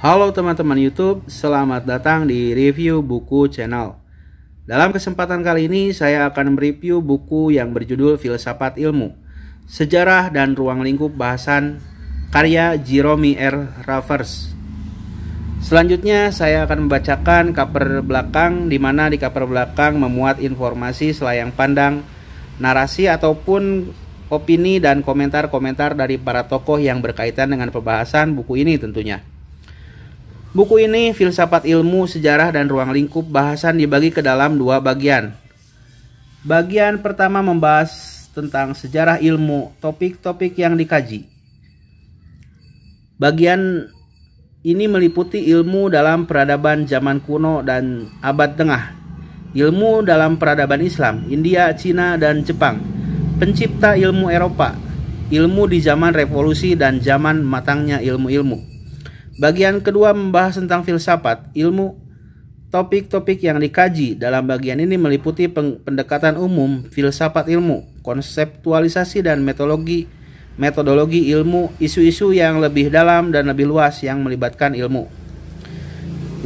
Halo teman-teman YouTube, selamat datang di review buku channel. Dalam kesempatan kali ini saya akan mereview buku yang berjudul Filsafat Ilmu, Sejarah dan Ruang Lingkup Bahasan karya Jiromi R. Ravers. Selanjutnya saya akan membacakan cover belakang di mana di cover belakang memuat informasi selayang pandang, narasi ataupun opini dan komentar-komentar dari para tokoh yang berkaitan dengan pembahasan buku ini tentunya. Buku ini, filsafat ilmu, sejarah, dan ruang lingkup bahasan dibagi ke dalam dua bagian. Bagian pertama membahas tentang sejarah ilmu, topik-topik yang dikaji. Bagian ini meliputi ilmu dalam peradaban zaman kuno dan abad tengah, ilmu dalam peradaban Islam, India, Cina, dan Jepang, pencipta ilmu Eropa, ilmu di zaman revolusi dan zaman matangnya ilmu-ilmu Bagian kedua membahas tentang filsafat, ilmu. Topik-topik yang dikaji dalam bagian ini meliputi pendekatan umum, filsafat ilmu, konseptualisasi dan metodologi, metodologi ilmu, isu-isu yang lebih dalam dan lebih luas yang melibatkan ilmu.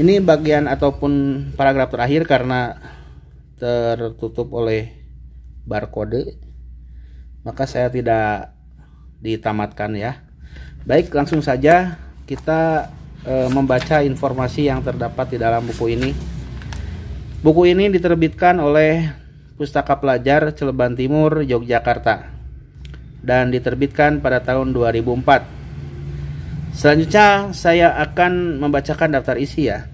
Ini bagian ataupun paragraf terakhir karena tertutup oleh barcode, maka saya tidak ditamatkan ya. Baik, langsung saja kita uh, membaca informasi yang terdapat di dalam buku ini. Buku ini diterbitkan oleh Pustaka Pelajar Celeban Timur, Yogyakarta dan diterbitkan pada tahun 2004. Selanjutnya saya akan membacakan daftar isi ya.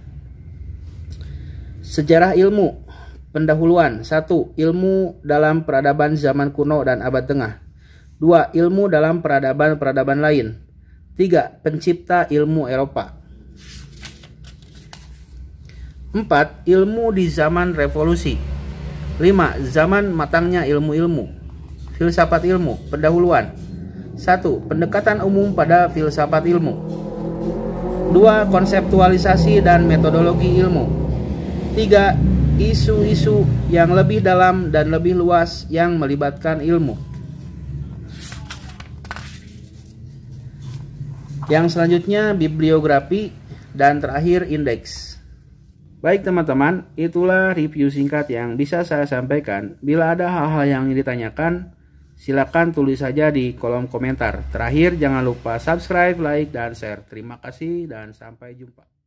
Sejarah ilmu pendahuluan 1. Ilmu dalam peradaban zaman kuno dan abad tengah. 2. Ilmu dalam peradaban-peradaban lain. Tiga, pencipta ilmu Eropa. Empat, ilmu di zaman revolusi. Lima, zaman matangnya ilmu-ilmu. Filsafat ilmu, pendahuluan. Satu, pendekatan umum pada filsafat ilmu. Dua, konseptualisasi dan metodologi ilmu. Tiga, isu-isu yang lebih dalam dan lebih luas yang melibatkan ilmu. Yang selanjutnya bibliografi dan terakhir indeks. Baik teman-teman, itulah review singkat yang bisa saya sampaikan. Bila ada hal-hal yang ingin ditanyakan, silakan tulis saja di kolom komentar. Terakhir, jangan lupa subscribe, like, dan share. Terima kasih dan sampai jumpa.